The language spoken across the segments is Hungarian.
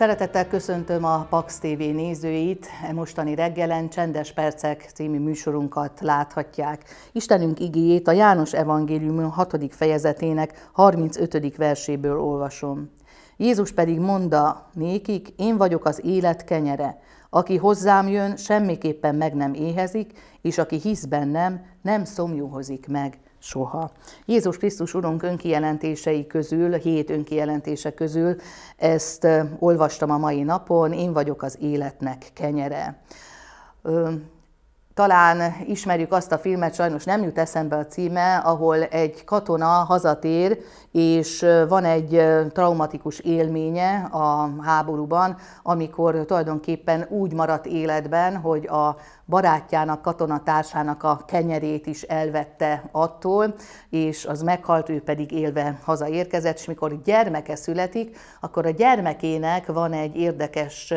Szeretettel köszöntöm a Pax TV nézőit. E mostani reggelen Csendes Percek című műsorunkat láthatják. Istenünk igéjét a János Evangélium 6. fejezetének 35. verséből olvasom. Jézus pedig mondta nékik, én vagyok az élet kenyere. Aki hozzám jön, semmiképpen meg nem éhezik, és aki hisz bennem, nem szomjúhozik meg soha. Jézus Krisztus Urunk önkijelentései közül, hét önkijelentése közül ezt olvastam a mai napon, én vagyok az életnek kenyere. Talán ismerjük azt a filmet, sajnos nem jut eszembe a címe, ahol egy katona hazatér, és van egy traumatikus élménye a háborúban, amikor tulajdonképpen úgy maradt életben, hogy a barátjának, katonatársának a kenyerét is elvette attól, és az meghalt, ő pedig élve hazaérkezett, és mikor gyermeke születik, akkor a gyermekének van egy érdekes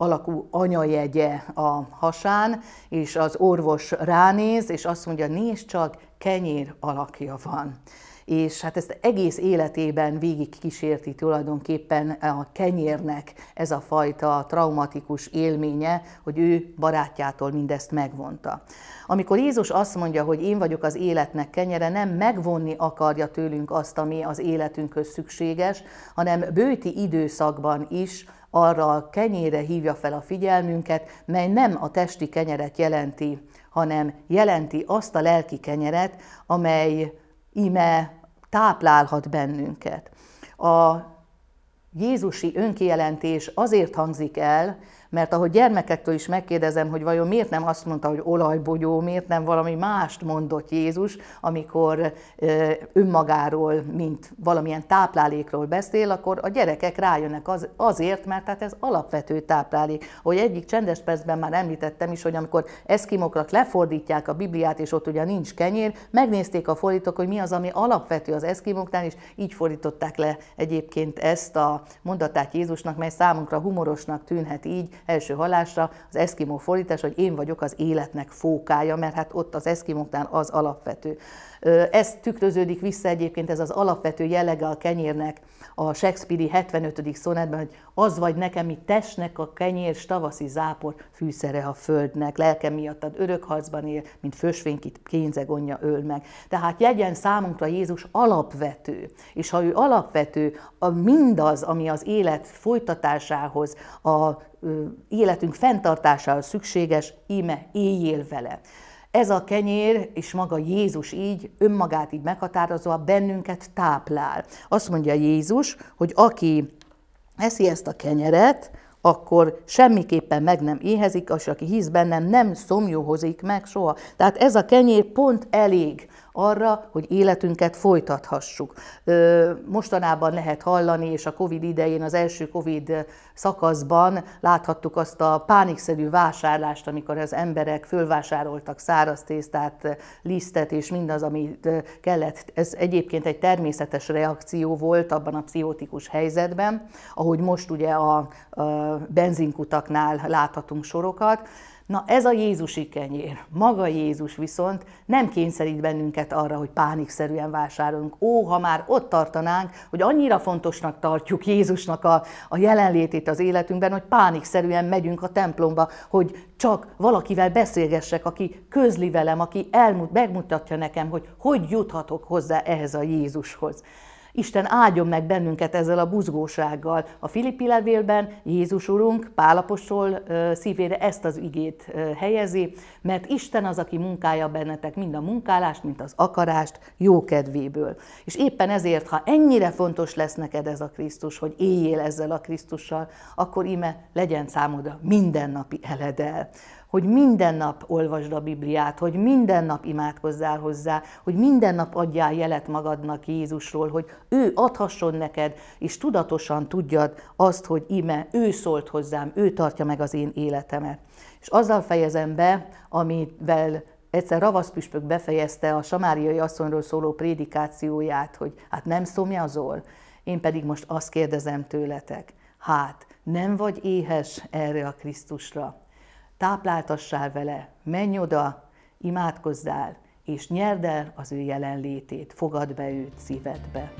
alakú anyajegye a hasán, és az orvos ránéz, és azt mondja, nézd csak, kenyér alakja van és hát ezt egész életében végig kísérti tulajdonképpen a kenyérnek ez a fajta traumatikus élménye, hogy ő barátjától mindezt megvonta. Amikor Jézus azt mondja, hogy én vagyok az életnek kenyere, nem megvonni akarja tőlünk azt, ami az életünkhöz szükséges, hanem bőti időszakban is arra a kenyére hívja fel a figyelmünket, mely nem a testi kenyeret jelenti, hanem jelenti azt a lelki kenyeret, amely ime táplálhat bennünket. A Jézusi önkijelentés azért hangzik el, mert ahogy gyermekektől is megkérdezem, hogy vajon miért nem azt mondta, hogy olajbogyó, miért nem valami mást mondott Jézus, amikor önmagáról, mint valamilyen táplálékról beszél, akkor a gyerekek rájönnek az, azért, mert tehát ez alapvető táplálék. Hogy egyik csendes percben már említettem is, hogy amikor eszkimokrak lefordítják a Bibliát, és ott ugye nincs kenyér, megnézték a fordítók, hogy mi az, ami alapvető az eszkimoknál, és így fordították le egyébként ezt a mondatát Jézusnak, mely számunkra humorosnak tűnhet így, első halásra az eszkimó fordítás, hogy én vagyok az életnek fókája, mert hát ott az eszkimóknál az alapvető. Ez tükröződik vissza egyébként, ez az alapvető jellege a kenyérnek a Shakespeare-i 75. szonetben, hogy az vagy nekem, mi testnek a kenyér, s tavaszi zápor, fűszere a földnek, lelkem miattad örökharcban él, mint fősvénkit kénzegonja öl meg. Tehát jegyen számunkra Jézus alapvető, és ha ő alapvető, a mindaz, ami az élet folytatásához, a életünk fenntartásához szükséges, íme éljél vele. Ez a kenyér, és maga Jézus így, önmagát így meghatározva bennünket táplál. Azt mondja Jézus, hogy aki eszi ezt a kenyeret, akkor semmiképpen meg nem éhezik, és aki hisz bennem, nem szomjúhozik meg soha. Tehát ez a kenyér pont elég arra, hogy életünket folytathassuk. Mostanában lehet hallani, és a Covid idején, az első Covid szakaszban láthattuk azt a pánikszerű vásárlást, amikor az emberek fölvásároltak száraz tésztát, lisztet és mindaz, amit kellett. Ez egyébként egy természetes reakció volt abban a pszichotikus helyzetben, ahogy most ugye a benzinkutaknál láthatunk sorokat. Na ez a Jézusi kenyér. Maga Jézus viszont nem kényszerít bennünket arra, hogy pánikszerűen vásárolunk. Ó, ha már ott tartanánk, hogy annyira fontosnak tartjuk Jézusnak a, a jelenlétét az életünkben, hogy pánikszerűen megyünk a templomba, hogy csak valakivel beszélgessek, aki közli velem, aki elmut, megmutatja nekem, hogy hogy juthatok hozzá ehhez a Jézushoz. Isten áldjon meg bennünket ezzel a buzgósággal. A Filippi levélben Jézus Urunk Pálapostól szívére ezt az igét helyezi, mert Isten az, aki munkája bennetek mind a munkálást, mint az akarást kedvéből. És éppen ezért, ha ennyire fontos lesz neked ez a Krisztus, hogy éljél ezzel a Krisztussal, akkor ime legyen számodra mindennapi eledel hogy minden nap olvasd a Bibliát, hogy minden nap imádkozzál hozzá, hogy minden nap adjál jelet magadnak Jézusról, hogy ő adhasson neked, és tudatosan tudjad azt, hogy ime, ő szólt hozzám, ő tartja meg az én életemet. És azzal fejezem be, amivel egyszer Ravaszpüspök befejezte a Samáriai asszonyról szóló prédikációját, hogy hát nem szomjazol, én pedig most azt kérdezem tőletek, hát nem vagy éhes erre a Krisztusra? tápláltassál vele, menj oda, imádkozzál, és nyerd el az ő jelenlétét, fogad be őt szívedbe.